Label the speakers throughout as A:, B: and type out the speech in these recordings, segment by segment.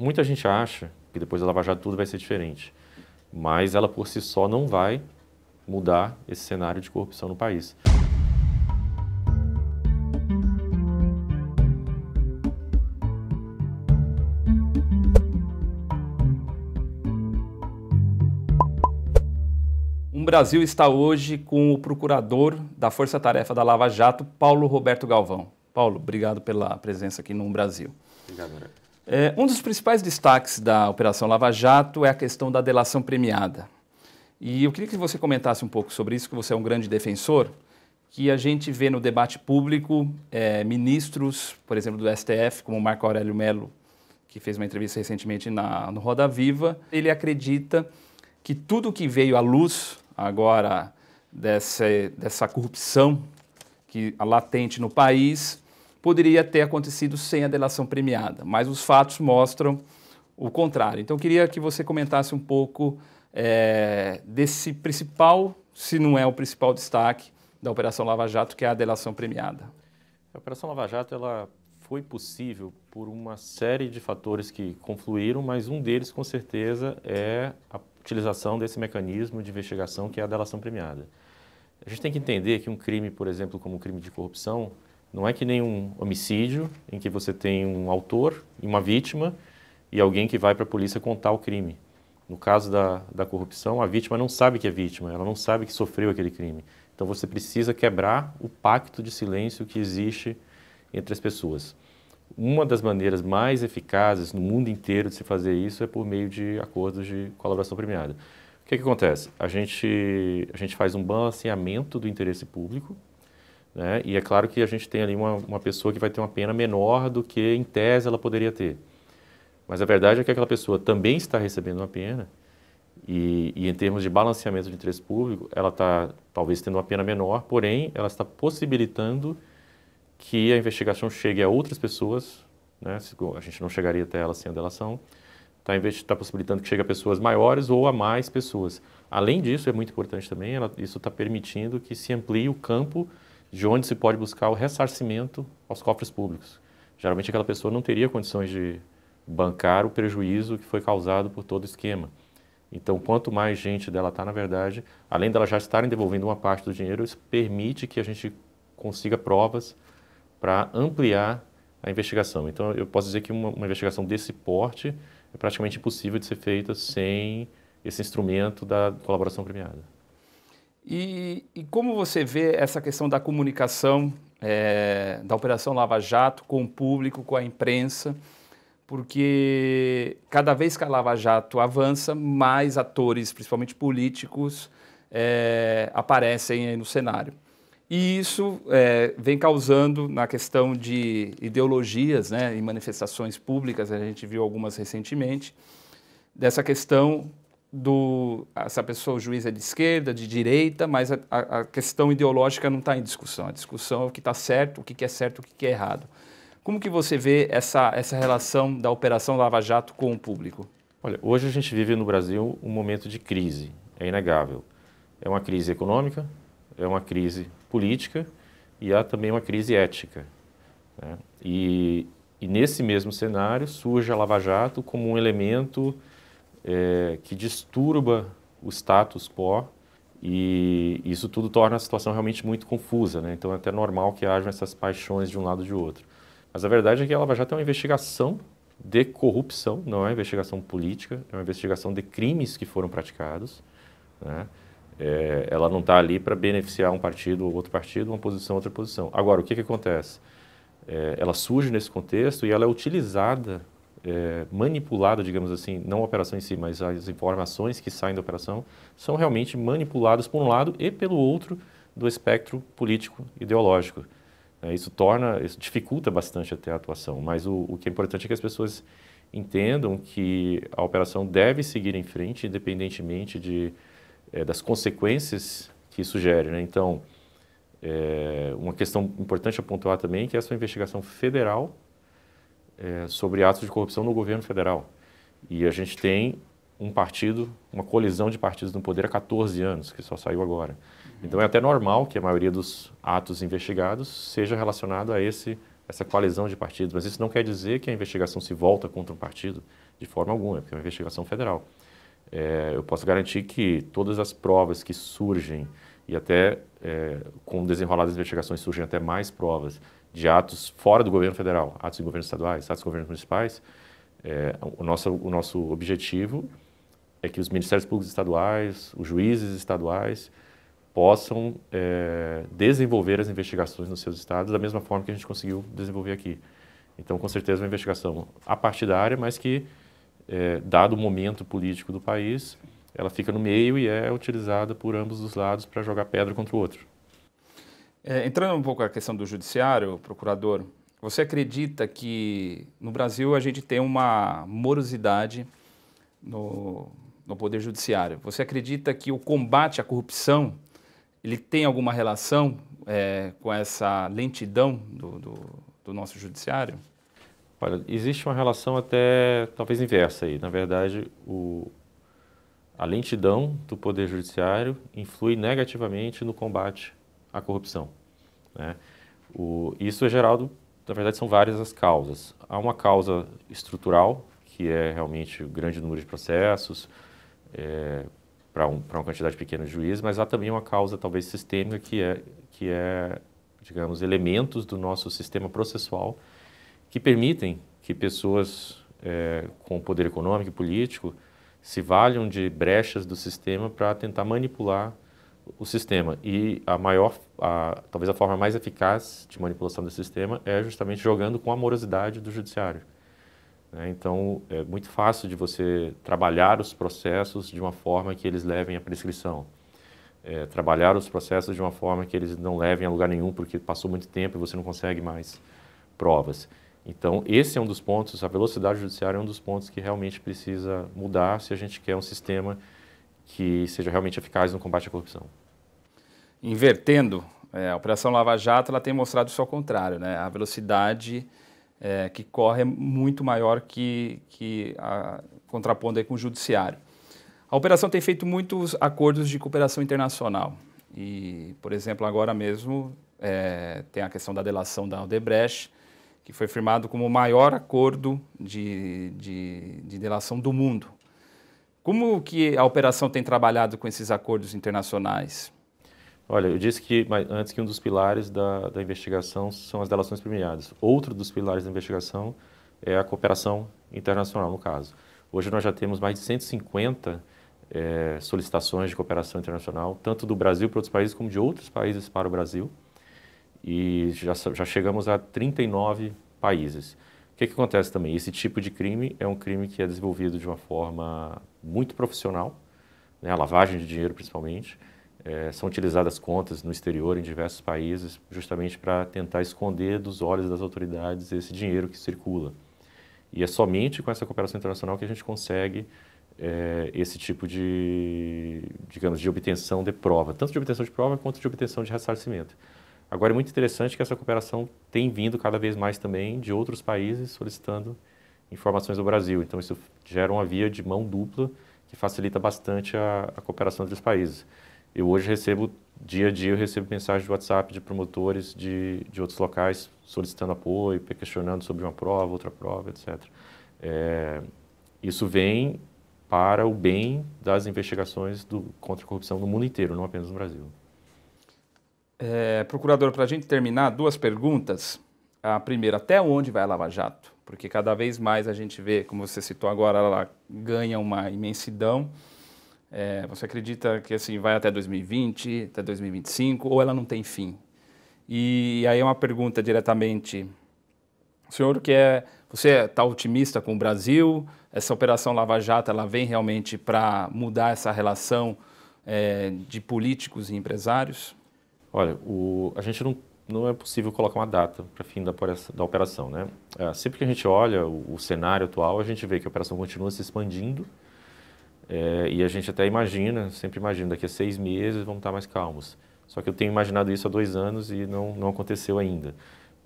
A: Muita gente acha que depois da Lava Jato tudo vai ser diferente, mas ela por si só não vai mudar esse cenário de corrupção no país.
B: O Brasil está hoje com o procurador da Força Tarefa da Lava Jato, Paulo Roberto Galvão. Paulo, obrigado pela presença aqui no Brasil. Obrigado, Maria. É, um dos principais destaques da Operação Lava Jato é a questão da delação premiada. E eu queria que você comentasse um pouco sobre isso, que você é um grande defensor, que a gente vê no debate público é, ministros, por exemplo, do STF, como Marco Aurélio Melo, que fez uma entrevista recentemente na, no Roda Viva, ele acredita que tudo que veio à luz agora dessa, dessa corrupção que é latente no país poderia ter acontecido sem a delação premiada, mas os fatos mostram o contrário. Então, eu queria que você comentasse um pouco é, desse principal, se não é o principal destaque da Operação Lava Jato, que é a delação premiada.
A: A Operação Lava Jato ela foi possível por uma série de fatores que confluíram, mas um deles, com certeza, é a utilização desse mecanismo de investigação que é a delação premiada. A gente tem que entender que um crime, por exemplo, como o crime de corrupção, não é que nem um homicídio em que você tem um autor e uma vítima e alguém que vai para a polícia contar o crime. No caso da, da corrupção, a vítima não sabe que é vítima, ela não sabe que sofreu aquele crime. Então você precisa quebrar o pacto de silêncio que existe entre as pessoas. Uma das maneiras mais eficazes no mundo inteiro de se fazer isso é por meio de acordos de colaboração premiada. O que, é que acontece? A gente, a gente faz um balanceamento do interesse público, né? E é claro que a gente tem ali uma, uma pessoa que vai ter uma pena menor do que, em tese, ela poderia ter. Mas a verdade é que aquela pessoa também está recebendo uma pena e, e em termos de balanceamento de interesse público, ela está talvez tendo uma pena menor, porém, ela está possibilitando que a investigação chegue a outras pessoas, né? a gente não chegaria até ela sem a delação, tá está tá possibilitando que chegue a pessoas maiores ou a mais pessoas. Além disso, é muito importante também, ela, isso está permitindo que se amplie o campo de onde se pode buscar o ressarcimento aos cofres públicos. Geralmente aquela pessoa não teria condições de bancar o prejuízo que foi causado por todo o esquema. Então, quanto mais gente dela está, na verdade, além dela já estarem devolvendo uma parte do dinheiro, isso permite que a gente consiga provas para ampliar a investigação. Então, eu posso dizer que uma, uma, investigação desse porte é praticamente impossível de ser feita sem esse instrumento da colaboração premiada.
B: E, e como você vê essa questão da comunicação é, da Operação Lava Jato com o público, com a imprensa? Porque cada vez que a Lava Jato avança, mais atores, principalmente políticos, é, aparecem no cenário. E isso é, vem causando na questão de ideologias né, e manifestações públicas, a gente viu algumas recentemente, dessa questão do essa pessoa, o juiz é de esquerda, de direita, mas a, a questão ideológica não está em discussão. A discussão é o que está certo, o que, que é certo, o que, que é errado. Como que você vê essa, essa relação da Operação Lava Jato com o público?
A: Olha, hoje a gente vive no Brasil um momento de crise, é inegável. É uma crise econômica, é uma crise política e há também uma crise ética. Né? E, e nesse mesmo cenário surge a Lava Jato como um elemento é, que disturba o status quo e isso tudo torna a situação realmente muito confusa, né? Então é até normal que hajam essas paixões de um lado ou de outro. Mas a verdade é que a Lava Jato é uma investigação de corrupção, não é uma investigação política, é uma investigação de crimes que foram praticados, né? É, ela não está ali para beneficiar um partido ou outro partido, uma posição ou outra posição. Agora, o que, que acontece? É, ela surge nesse contexto e ela é utilizada é, manipulada, digamos assim, não a operação em si, mas as informações que saem da operação, são realmente manipuladas por um lado e pelo outro do espectro político ideológico. É, isso torna, isso dificulta bastante até a atuação, mas o, o que é importante é que as pessoas entendam que a operação deve seguir em frente, independentemente de, é, das consequências que isso gere. Né? Então, é, uma questão importante a pontuar também é que essa é uma investigação federal é, sobre atos de corrupção no governo federal. E a gente tem um partido, uma colisão de partidos no poder há 14 anos, que só saiu agora. Então é até normal que a maioria dos atos investigados seja relacionado a esse essa coalizão de partidos, mas isso não quer dizer que a investigação se volta contra um partido de forma alguma, é porque é uma investigação federal. É, eu posso garantir que todas as provas que surgem e até é, com o desenrolar das investigações surgem até mais provas de atos fora do governo federal, atos de governos estaduais, atos de governos municipais, é, o, nosso, o nosso objetivo é que os ministérios públicos estaduais, os juízes estaduais, possam é, desenvolver as investigações nos seus estados da mesma forma que a gente conseguiu desenvolver aqui. Então, com certeza, é uma investigação a partir da área, mas que, é, dado o momento político do país, ela fica no meio e é utilizada por ambos os lados para jogar pedra contra o outro.
B: É, entrando um pouco na questão do judiciário, procurador, você acredita que no Brasil a gente tem uma morosidade no, no poder judiciário? Você acredita que o combate à corrupção ele tem alguma relação é, com essa lentidão do, do, do nosso judiciário? Olha, existe uma relação até talvez
A: inversa aí. Na verdade, o, a lentidão do poder judiciário influi negativamente no combate a corrupção. Né? O, isso, Geraldo, na verdade, são várias as causas. Há uma causa estrutural, que é realmente o grande número de processos é, para um, uma quantidade pequena de juízes, mas há também uma causa, talvez, sistêmica, que é, que é digamos, elementos do nosso sistema processual que permitem que pessoas é, com poder econômico e político se valham de brechas do sistema para tentar manipular o sistema. E a maior, a, talvez a forma mais eficaz de manipulação do sistema é justamente jogando com a morosidade do judiciário. Né? Então, é muito fácil de você trabalhar os processos de uma forma que eles levem à prescrição. É, trabalhar os processos de uma forma que eles não levem a lugar nenhum, porque passou muito tempo e você não consegue mais provas. Então, esse é um dos pontos, a velocidade judiciária é um dos pontos que realmente precisa mudar se a gente quer um sistema que seja realmente eficaz no combate
B: à corrupção. Invertendo, é, a Operação Lava Jato ela tem mostrado o seu contrário, né? A velocidade é, que corre é muito maior que, que a, contrapondo aí com o judiciário. A operação tem feito muitos acordos de cooperação internacional. E, por exemplo, agora mesmo é, tem a questão da delação da Aldebrecht, que foi firmado como o maior acordo de, de, de delação do mundo. Como que a operação tem trabalhado com esses acordos internacionais? Olha, eu disse que antes que um dos pilares da, da investigação são
A: as delações premiadas. Outro dos pilares da investigação é a cooperação internacional, no caso. Hoje nós já temos mais de 150 é, eh, solicitações de cooperação internacional, tanto do Brasil para outros países, como de outros países para o Brasil. E já, já chegamos a 39 países que, que acontece também? Esse tipo de crime é um crime que é desenvolvido de uma forma muito profissional, né? a lavagem de dinheiro principalmente. É, são utilizadas contas no exterior, em diversos países, justamente para tentar esconder dos olhos das autoridades esse dinheiro que circula. E é somente com essa cooperação internacional que a gente consegue é, esse tipo de, digamos, de obtenção de prova, tanto de obtenção de prova quanto de obtenção de ressarcimento. Agora é muito interessante que essa cooperação tem vindo cada vez mais também de outros países solicitando informações do Brasil. Então isso gera uma via de mão dupla que facilita bastante a, a cooperação entre os países. Eu hoje recebo, dia a dia, eu recebo mensagens de WhatsApp de promotores de, de outros locais solicitando apoio, questionando sobre uma prova, outra prova, etc. É, isso vem para o bem das investigações do, contra a corrupção no mundo inteiro, não apenas no Brasil.
B: É, procurador, para a gente terminar, duas perguntas. A primeira, até onde vai a Lava Jato? Porque cada vez mais a gente vê, como você citou agora, ela ganha uma imensidão. É, você acredita que assim vai até 2020, até 2025, ou ela não tem fim? E aí é uma pergunta diretamente, senhor que é, você está otimista com o Brasil? Essa operação Lava Jato, ela vem realmente para mudar essa relação é, de políticos e empresários? Olha,
A: o, a gente não, não é possível
B: colocar uma data
A: para fim da, da operação. Né? É, sempre que a gente olha o, o, cenário atual, a gente vê que a operação continua se expandindo é, e a gente até imagina, sempre imagina, daqui a seis meses vamos estar mais calmos. Só que eu tenho imaginado isso há dois anos e não, não aconteceu ainda.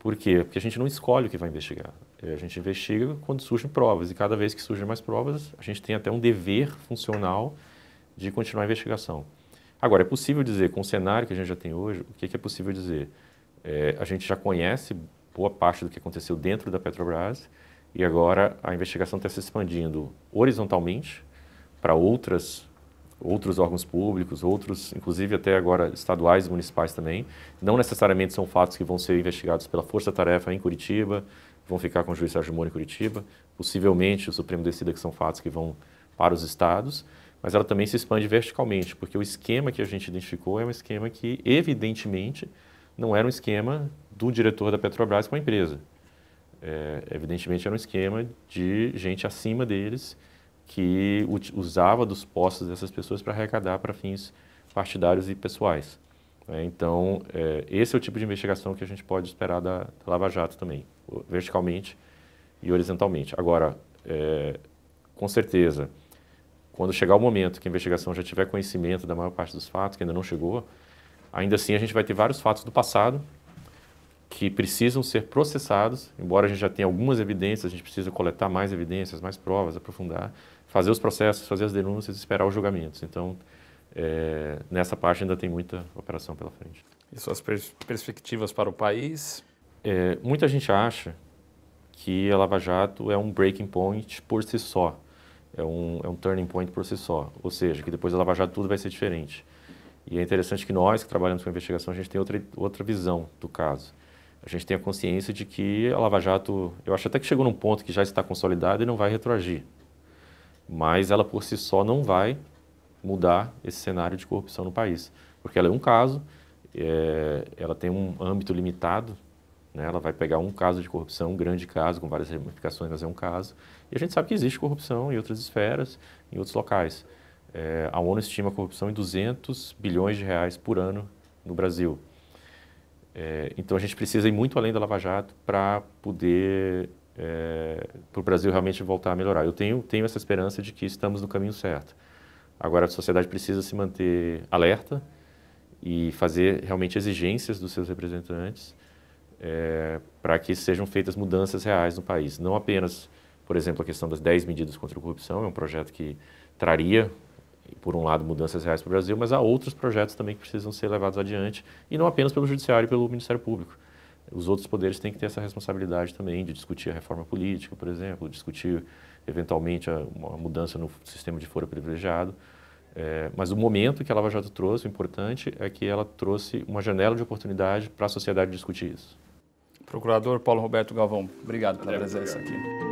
A: Por quê? Porque a gente não escolhe o que vai investigar. É, a gente investiga quando surgem provas e cada vez que surgem mais provas, a gente tem até um dever funcional de continuar a investigação. Agora, é possível dizer, com o cenário que a gente já tem hoje, o que, é possível dizer? É, a gente já conhece boa parte do que aconteceu dentro da Petrobras e agora a investigação está se expandindo horizontalmente para outras outros órgãos públicos, outros, inclusive até agora estaduais e municipais também. Não necessariamente são fatos que vão ser investigados pela Força Tarefa em Curitiba, vão ficar com o juiz Sérgio Moro em Curitiba. Possivelmente o Supremo decida que são fatos que vão para os estados mas ela também se expande verticalmente, porque o esquema que a gente identificou é um esquema que, evidentemente, não era um esquema do diretor da Petrobras com a empresa. É, evidentemente, era um esquema de gente acima deles que usava dos postos dessas pessoas para arrecadar para fins partidários e pessoais. É, então, é, esse é o tipo de investigação que a gente pode esperar da, da Lava Jato também, verticalmente e horizontalmente. Agora, é, com certeza quando chegar o momento que a investigação já tiver conhecimento da maior parte dos fatos, que ainda não chegou, ainda assim a gente vai ter vários fatos do passado que precisam ser processados, embora a gente já tenha algumas evidências, a gente precisa coletar mais evidências, mais provas, aprofundar, fazer os processos, fazer as denúncias, esperar os julgamentos. Então, é, nessa parte ainda tem muita operação pela frente. E suas
B: pers perspectivas para o país?
A: É, muita gente acha que a Lava Jato é um breaking point por si só é um, é um turning point por si só. Ou seja, que depois da Lava Jato tudo vai ser diferente. E é interessante que nós, que trabalhamos com investigação, a gente tem outra, outra visão do caso. A gente tem a consciência de que a Lava Jato, eu acho até que chegou num ponto que já está consolidada e não vai retroagir. Mas ela por si só não vai mudar esse cenário de corrupção no país. Porque ela é um caso, é, ela tem um âmbito limitado né? Ela vai pegar um caso de corrupção, um grande caso, com várias ramificações, mas é um caso. E a gente sabe que existe corrupção em outras esferas, em outros locais. É, a ONU estima a corrupção em 200 bilhões de reais por ano no Brasil. É, então a gente precisa ir muito além da Lava Jato para poder é, para o Brasil realmente voltar a melhorar. Eu tenho, tenho essa esperança de que estamos no caminho certo. Agora a sociedade precisa se manter alerta e fazer realmente exigências dos seus representantes é, eh, para que sejam feitas mudanças reais no país. Não apenas, por exemplo, a questão das 10 medidas contra a corrupção, é um projeto que traria, por um lado, mudanças reais para o Brasil, mas há outros projetos também que precisam ser levados adiante, e não apenas pelo Judiciário e pelo Ministério Público. Os outros poderes têm que ter essa responsabilidade também de discutir a reforma política, por exemplo, discutir eventualmente uma mudança no sistema de foro privilegiado. É, mas o momento que a Lava Jato trouxe, o importante, é que ela trouxe uma janela de oportunidade para a sociedade discutir isso.
B: Procurador Paulo Roberto Galvão, obrigado pela presença obrigado. aqui.